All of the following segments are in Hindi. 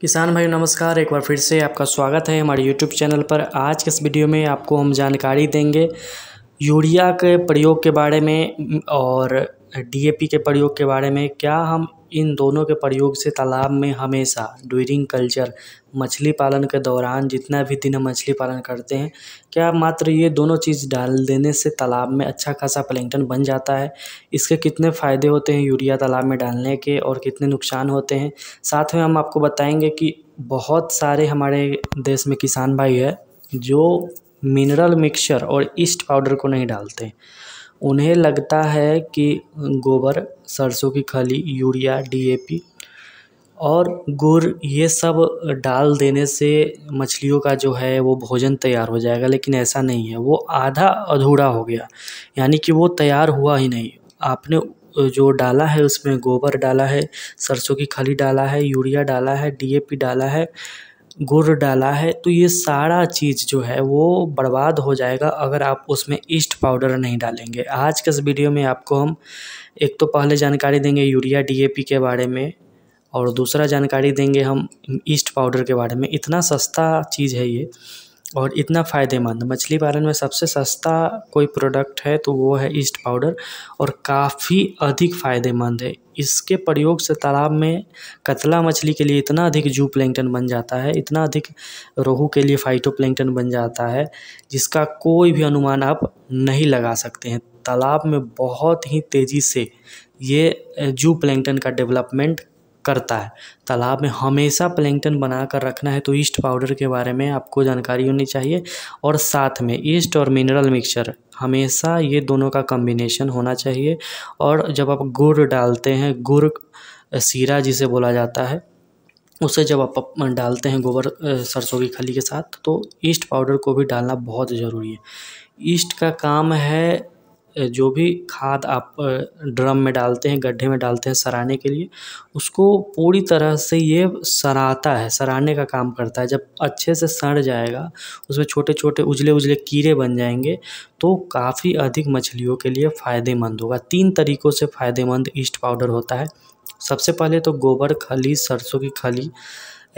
किसान भाई नमस्कार एक बार फिर से आपका स्वागत है हमारे यूट्यूब चैनल पर आज के इस वीडियो में आपको हम जानकारी देंगे यूरिया के प्रयोग के बारे में और डी ए पी के प्रयोग के बारे में क्या हम इन दोनों के प्रयोग से तालाब में हमेशा ड्यूरिंग कल्चर मछली पालन के दौरान जितना भी दिन हम मछली पालन करते हैं क्या मात्र ये दोनों चीज़ डाल देने से तालाब में अच्छा खासा प्लैंकटन बन जाता है इसके कितने फ़ायदे होते हैं यूरिया तालाब में डालने के और कितने नुकसान होते हैं साथ में हम आपको बताएंगे कि बहुत सारे हमारे देश में किसान भाई है जो मिनरल मिक्सचर और ईस्ट पाउडर को नहीं डालते उन्हें लगता है कि गोबर सरसों की खली यूरिया डी ए पी और गुड़ ये सब डाल देने से मछलियों का जो है वो भोजन तैयार हो जाएगा लेकिन ऐसा नहीं है वो आधा अधूरा हो गया यानी कि वो तैयार हुआ ही नहीं आपने जो डाला है उसमें गोबर डाला है सरसों की खली डाला है यूरिया डाला है डी ए पी डाला है गुड़ डाला है तो ये सारा चीज़ जो है वो बर्बाद हो जाएगा अगर आप उसमें ईस्ट पाउडर नहीं डालेंगे आज के इस वीडियो में आपको हम एक तो पहले जानकारी देंगे यूरिया डीएपी के बारे में और दूसरा जानकारी देंगे हम ईस्ट पाउडर के बारे में इतना सस्ता चीज़ है ये और इतना फ़ायदेमंद मछली पालन में सबसे सस्ता कोई प्रोडक्ट है तो वो है ईस्ट पाउडर और काफ़ी अधिक फ़ायदेमंद है इसके प्रयोग से तालाब में कतला मछली के लिए इतना अधिक जू प्लैंगटन बन जाता है इतना अधिक रोहू के लिए फाइटो प्लैंगटन बन जाता है जिसका कोई भी अनुमान आप नहीं लगा सकते हैं तालाब में बहुत ही तेज़ी से ये जू प्लैंगटन का डेवलपमेंट करता है तालाब में हमेशा प्लैंगटन बना कर रखना है तो ईस्ट पाउडर के बारे में आपको जानकारी होनी चाहिए और साथ में ईस्ट और मिनरल मिक्सचर हमेशा ये दोनों का कम्बिनेशन होना चाहिए और जब आप गुड़ डालते हैं गुड़ सीरा जिसे बोला जाता है उसे जब आप डालते हैं गोबर सरसों की खली के साथ तो ईस्ट पाउडर को भी डालना बहुत ज़रूरी है ईस्ट का काम है जो भी खाद आप ड्रम में डालते हैं गड्ढे में डालते हैं सराने के लिए उसको पूरी तरह से ये सराता है सराने का काम करता है जब अच्छे से सड़ जाएगा उसमें छोटे छोटे उजले उजले कीड़े बन जाएंगे तो काफ़ी अधिक मछलियों के लिए फ़ायदेमंद होगा तीन तरीक़ों से फ़ायदेमंद ईस्ट पाउडर होता है सबसे पहले तो गोबर खली सरसों की खली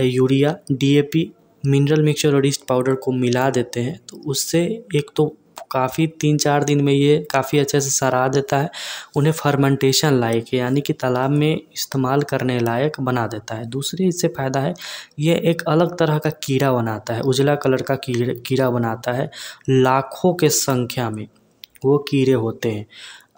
यूरिया डी मिनरल मिक्सचर और ईस्ट पाउडर को मिला देते हैं तो उससे एक तो काफ़ी तीन चार दिन में ये काफ़ी अच्छे से सराह देता है उन्हें फर्मेंटेशन लायक यानी कि तालाब में इस्तेमाल करने लायक बना देता है दूसरी इससे फ़ायदा है ये एक अलग तरह का कीड़ा बनाता है उजला कलर का कीड़ा बनाता है लाखों के संख्या में वो कीड़े होते हैं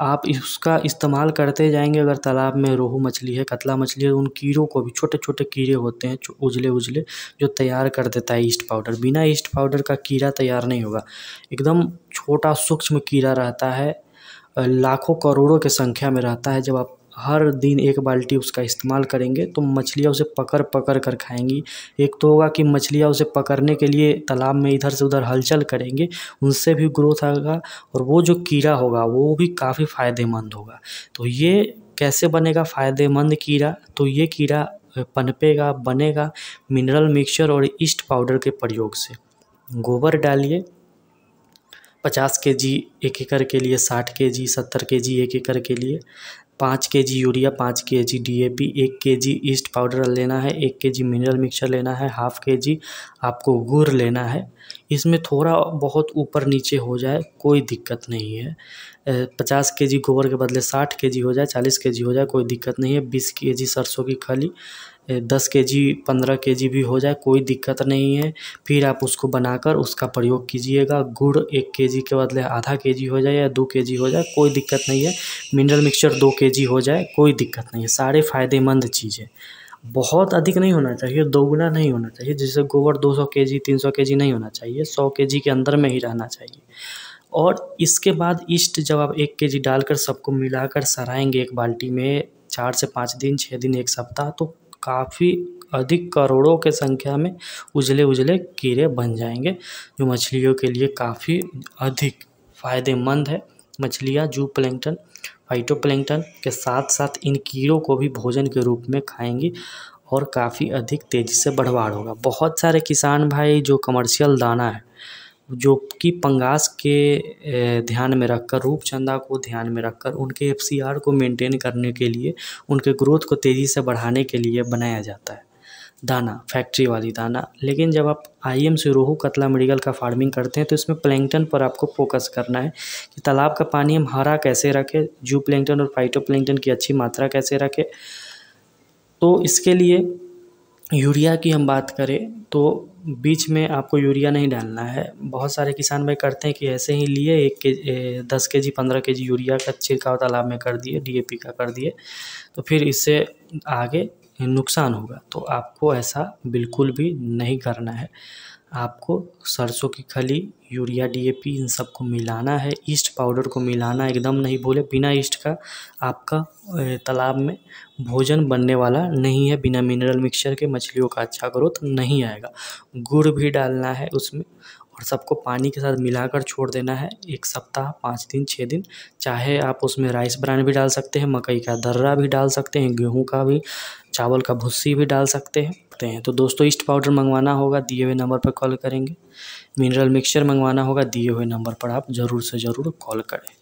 आप इसका इस्तेमाल करते जाएंगे अगर तालाब में रोहू मछली है कतला मछली है उन कीड़ों को भी छोटे छोटे कीड़े होते हैं उजले उजले जो तैयार कर देता है ईस्ट पाउडर बिना ईस्ट पाउडर का कीड़ा तैयार नहीं होगा एकदम छोटा सूक्ष्म कीड़ा रहता है लाखों करोड़ों के संख्या में रहता है जब आप हर दिन एक बाल्टी उसका इस्तेमाल करेंगे तो मछलियाँ उसे पकड़ पकड़ कर खाएंगी एक तो होगा कि मछलियाँ उसे पकड़ने के लिए तालाब में इधर से उधर हलचल करेंगे उनसे भी ग्रोथ आएगा और वो जो कीड़ा होगा वो भी काफ़ी फ़ायदेमंद होगा तो ये कैसे बनेगा फ़ायदेमंद कीड़ा तो ये कीड़ा पनपेगा बनेगा मिनरल मिक्सचर और ईस्ट पाउडर के प्रयोग से गोबर डालिए पचास के जी एक एकड़ के लिए साठ के जी सत्तर के जी एक एकड़ के लिए पाँच के जी यूरिया पाँच के जी डी ए पी एक के जी ईस्ट पाउडर लेना है एक के जी मिनरल मिक्सचर लेना है हाफ के जी आपको गुड़ लेना है इसमें थोड़ा बहुत ऊपर नीचे हो जाए कोई दिक्कत नहीं है पचास के जी गोबर के बदले साठ के जी हो जाए चालीस के जी हो जाए कोई दिक्कत नहीं है बीस के जी सरसों की खली दस के जी पंद्रह के जी भी हो जाए कोई दिक्कत नहीं है फिर आप उसको बनाकर उसका प्रयोग कीजिएगा गुड़ एक के जी के बदले आधा के जी हो जाए या दो के जी हो जाए कोई दिक्कत नहीं है मिनरल मिक्सचर दो के जी हो जाए कोई दिक्कत नहीं है सारे फ़ायदेमंद चीज़ें बहुत अधिक नहीं होना चाहिए दोगुना नहीं होना चाहिए जैसे गोबर दो सौ के जी तीन सौ के जी नहीं होना चाहिए सौ के जी के अंदर में ही रहना चाहिए और इसके बाद ईस्ट जब आप एक के जी डालकर सबको मिलाकर सराएंगे एक बाल्टी में चार से पाँच दिन छः दिन एक सप्ताह तो काफ़ी अधिक करोड़ों के संख्या में उजले उजले कीड़े बन जाएंगे जो मछलियों के लिए काफ़ी अधिक फ़ायदेमंद है मछलियाँ जू प्लैंगटन फाइटोप्लैंकटन के साथ साथ इन कीड़ों को भी भोजन के रूप में खाएंगी और काफ़ी अधिक तेज़ी से बढ़वाड़ होगा बहुत सारे किसान भाई जो कमर्शियल दाना है जो कि पंगास के ध्यान में रखकर रूपचंदा को ध्यान में रखकर उनके एफ को मेंटेन करने के लिए उनके ग्रोथ को तेज़ी से बढ़ाने के लिए बनाया जाता है दाना फैक्ट्री वाली दाना लेकिन जब आप आई एम से रोहू कतला मेडिकल का फार्मिंग करते हैं तो इसमें प्लैंगटन पर आपको फोकस करना है कि तालाब का पानी हम हरा कैसे रखें जू प्लैंगटन और फाइटो प्लैंगटन की अच्छी मात्रा कैसे रखें तो इसके लिए यूरिया की हम बात करें तो बीच में आपको यूरिया नहीं डालना है बहुत सारे किसान भाई करते हैं कि ऐसे ही लिए एक के दस के जी पंद्रह के जी यूरिया का छिड़काव तालाब में कर दिए डीएपी का कर दिए तो फिर इससे आगे नुकसान होगा तो आपको ऐसा बिल्कुल भी नहीं करना है आपको सरसों की खली यूरिया डीएपी इन सबको मिलाना है ईस्ट पाउडर को मिलाना एकदम नहीं भूले बिना ईस्ट का आपका तालाब में भोजन बनने वाला नहीं है बिना मिनरल मिक्सचर के मछलियों का अच्छा ग्रोथ नहीं आएगा गुड़ भी डालना है उसमें और सबको पानी के साथ मिलाकर छोड़ देना है एक सप्ताह पाँच दिन छः दिन चाहे आप उसमें राइस ब्रांड भी डाल सकते हैं मकई का दर्रा भी डाल सकते हैं गेहूँ का भी चावल का भुस्सी भी डाल सकते हैं हैं तो दोस्तों ईस्ट पाउडर मंगवाना होगा दिए हुए नंबर पर कॉल करेंगे मिनरल मिक्सचर मंगवाना होगा दिए हुए नंबर पर आप ज़रूर से ज़रूर कॉल करें